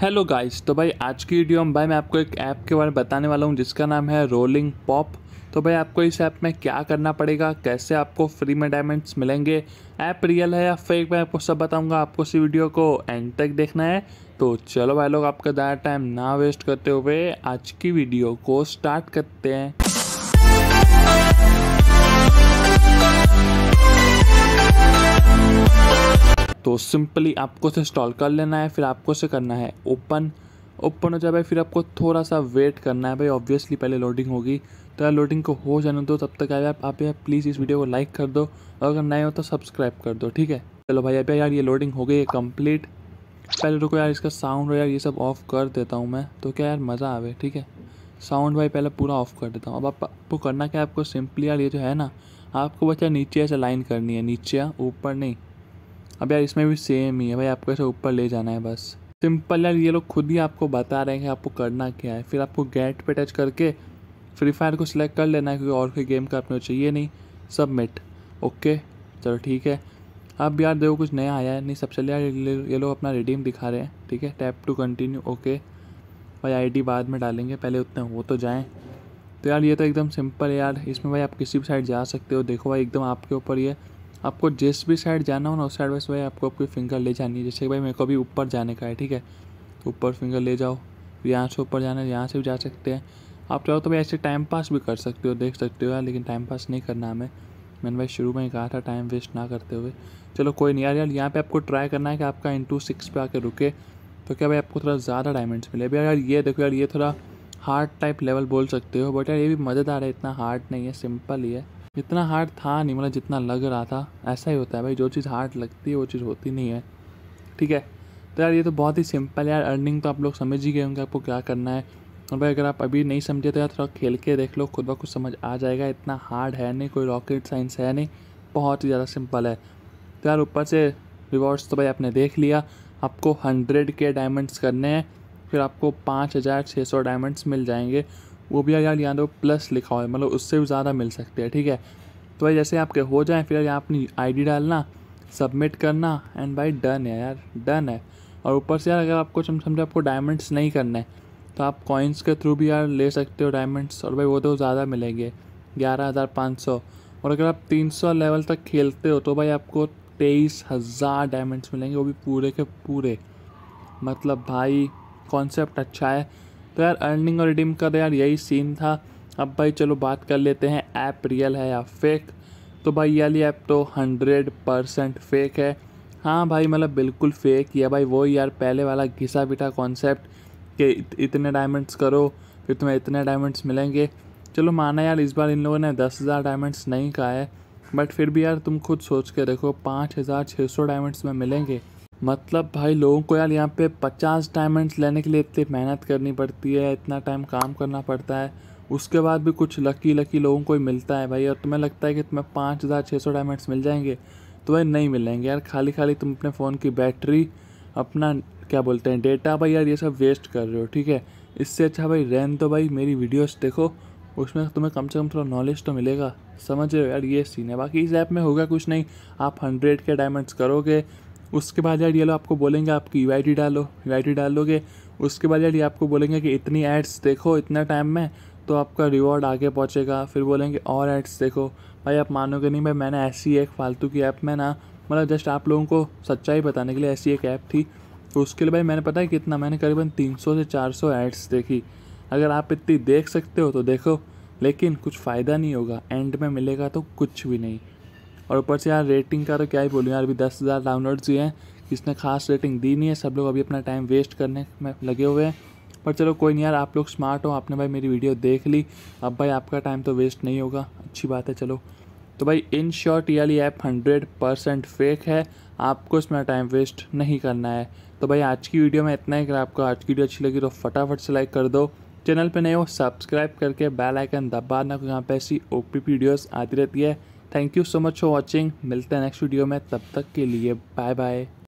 hello guys तो भाई आज की वीडियो में भाई मैं आपको एक ऐप के बारे में बताने वाला हूँ जिसका नाम है रोलिंग पॉप तो भाई आपको इस ऐप में क्या करना पड़ेगा कैसे आपको फ्री में डायमंड्स मिलेंगे ऐप रियल है या फेक मैं आपको सब बताऊंगा आपको इस वीडियो को एंड तक देखना है तो चलो भाई लोग आपका ज़्यादा टाइम ना वेस्ट करते हुए आज की वीडियो को स्टार्ट करते हैं तो सिंपली आपको उसे इंस्टॉल कर लेना है फिर आपको उसे करना है ओपन ओपन हो जाए भाई फिर आपको थोड़ा सा वेट करना है भाई ऑब्वियसली पहले लोडिंग होगी तो यार लोडिंग को हो जाने दो तब तक यार आप यार प्लीज़ इस वीडियो को लाइक कर दो और अगर नए हो तो सब्सक्राइब कर दो ठीक है चलो भाई अभी यार ये लोडिंग हो गई है कंप्लीट पहले रुको यार इसका साउंड यार ये सब ऑफ़ कर देता हूँ मैं तो क्या यार मज़ा आवे ठीक है साउंड भाई पहले पूरा ऑफ़ कर देता हूँ अब आपको करना क्या है आपको सिंपली यार ये जो है ना आपको बच्चा नीचे ऐसे लाइन करनी है नीचे हाँ, ऊपर नहीं अब यार इसमें भी सेम ही है भाई आपको ऐसे ऊपर ले जाना है बस सिंपल यार ये लोग खुद ही आपको बता रहे हैं कि आपको करना क्या है फिर आपको गेट पे टच करके फ्री फायर को सिलेक्ट कर लेना है क्योंकि और कोई गेम का आपने चाहिए नहीं सबमिट ओके चलो ठीक है अब यार देखो कुछ नया आया है नहीं सबसे यार ये लोग अपना रिडीम दिखा रहे हैं ठीक है टैप टू कंटिन्यू ओके भाई आईडी बाद में डालेंगे पहले उतने हो तो जाएं तो यार ये तो एकदम सिंपल है यार इसमें भाई आप किसी भी साइड जा सकते हो देखो भाई एकदम आपके ऊपर ये आपको जिस भी साइड जाना हो ना उस साइड बस भाई आपको अपनी फिंगर ले जानी है जैसे भाई मेरे को अभी ऊपर जाने का है ठीक है तो ऊपर फिंगर ले जाओ यहाँ से ऊपर जाना है यहाँ से भी जा सकते हैं आप चाहो तो भाई ऐसे टाइम पास भी कर सकते हो देख सकते हो यार लेकिन टाइम पास नहीं करना हमें मैंने भाई शुरू में ही कहा था टाइम वेस्ट ना करते हुए चलो कोई नहीं यार यार यहाँ पर आपको ट्राई करना है कि आपका इंटू सिक्स पे आके रुके तो क्या भाई आपको थोड़ा ज़्यादा डायमंड्स मिले अभी यार ये देखो यार ये थोड़ा हार्ड टाइप लेवल बोल सकते हो बट यार ये भी मज़ेदार है इतना हार्ड नहीं है सिंपल ही है इतना हार्ड था नहीं मतलब जितना लग रहा था ऐसा ही होता है भाई जो चीज़ हार्ड लगती है वो चीज़ होती नहीं है ठीक है तो यार ये तो बहुत ही सिंपल है यार अर्निंग तो आप लोग समझ ही गए होंगे आपको क्या करना है और भाई अगर आप अभी नहीं समझे तो यार थोड़ा खेल के देख लो खुद ब खुद समझ आ जाएगा इतना हार्ड है नहीं कोई रॉकेट साइंस है नहीं बहुत ही ज़्यादा सिंपल है तो यार ऊपर से रिवॉर्ड्स तो भाई आपने देख लिया आपको हंड्रेड के डायमंड्स करने हैं फिर आपको पाँच हज़ार छः सौ डायमंड्स मिल जाएंगे वो भी यार यहाँ तो प्लस लिखा हुआ है मतलब उससे भी ज़्यादा मिल सकते हैं ठीक है तो भाई जैसे आपके हो जाए फिर यहाँ अपनी आईडी डालना सबमिट करना एंड भाई डन है यार डन है और ऊपर से यार अगर आपको समझो आपको डायमंड्स नहीं करना है तो आप कॉइन्स के थ्रू भी यार ले सकते हो डायमंड्स और भाई वो तो ज़्यादा मिलेंगे ग्यारह हज़ार पाँच सौ और अगर आप तीन सौ लेवल तक खेलते हो तो भाई आपको तेईस हज़ार डायमंड्स मिलेंगे वो भी पूरे के पूरे मतलब भाई कॉन्सेप्ट अच्छा है तो यार अर्निंग और रिडीम का तो यार यही सीन था अब भाई चलो बात कर लेते हैं ऐप रियल है या फेक तो भाई ये वाली ऐप तो हंड्रेड परसेंट फेक है हाँ भाई मतलब बिल्कुल फेक या भाई वो यार पहले वाला घिसा पिटा कॉन्सेप्ट कि इतने डायमंड्स करो फिर तुम्हें इतने डायमंड्स मिलेंगे चलो माना यार इस बार इन लोगों ने दस हज़ार डायमंड्स नहीं कहा है बट फिर भी यार तुम खुद सोच के देखो पाँच हज़ार छः सौ डायमंड्स में मिलेंगे मतलब भाई लोगों को यार यहाँ पे पचास डायमंड्स लेने के लिए इतनी मेहनत करनी पड़ती है इतना टाइम काम करना पड़ता है उसके बाद भी कुछ लकी लकी लोगों को ही मिलता है भाई और तुम्हें लगता है कि तुम्हें पाँच हज़ार छः सौ डायमंड्स मिल जाएंगे तो भाई नहीं मिलेंगे यार खाली खाली तुम अपने फ़ोन की बैटरी अपना क्या बोलते हैं डेटा भाई यार ये सब वेस्ट कर रहे हो ठीक है इससे अच्छा भाई रैन तो भाई मेरी वीडियोज़ देखो उसमें तुम्हें कम से कम थोड़ा नॉलेज तो मिलेगा समझ रहे हो यार ये सीन है बाकी इस ऐप में होगा कुछ नहीं आप हंड्रेड के डायमंड्स करोगे उसके बाद यार ये लोग आपको बोलेंगे आपकी यू आई डालो यू डालोगे उसके बाद यार ये आपको बोलेंगे कि इतनी एड्स देखो इतना टाइम में तो आपका रिवॉर्ड आगे पहुँचेगा फिर बोलेंगे और एड्स देखो भाई आप मानोगे नहीं भाई मैंने ऐसी एक फालतू की ऐप में ना मतलब जस्ट आप लोगों को सच्चाई बताने के लिए ऐसी एक ऐप थी तो उसके लिए भाई मैंने पता है कितना मैंने करीबन 300 से 400 एड्स देखी अगर आप इतनी देख सकते हो तो देखो लेकिन कुछ फ़ायदा नहीं होगा एंड में मिलेगा तो कुछ भी नहीं और ऊपर से यार रेटिंग का तो क्या ही बोलूँ यार अभी दस हज़ार डाउनलोड्स हुए हैं किसने खास रेटिंग दी नहीं है सब लोग अभी अपना टाइम वेस्ट करने में लगे हुए हैं पर चलो कोई नहीं यार आप लोग स्मार्ट हो आपने भाई मेरी वीडियो देख ली अब भाई आपका टाइम तो वेस्ट नहीं होगा अच्छी बात है चलो तो भाई इन शॉर्ट ये ऐप हंड्रेड परसेंट फेक है आपको इसमें टाइम वेस्ट नहीं करना है तो भाई आज की वीडियो में इतना ही अगर आपको आज की वीडियो अच्छी लगी तो फटाफट से लाइक कर दो चैनल पे नए हो सब्सक्राइब करके बेल आइकन दबा ना यहाँ पे ऐसी ओ वीडियोस आती रहती है thank you so much for watching मिलते हैं नेक्स्ट वीडियो में तब तक के लिए बाय बाय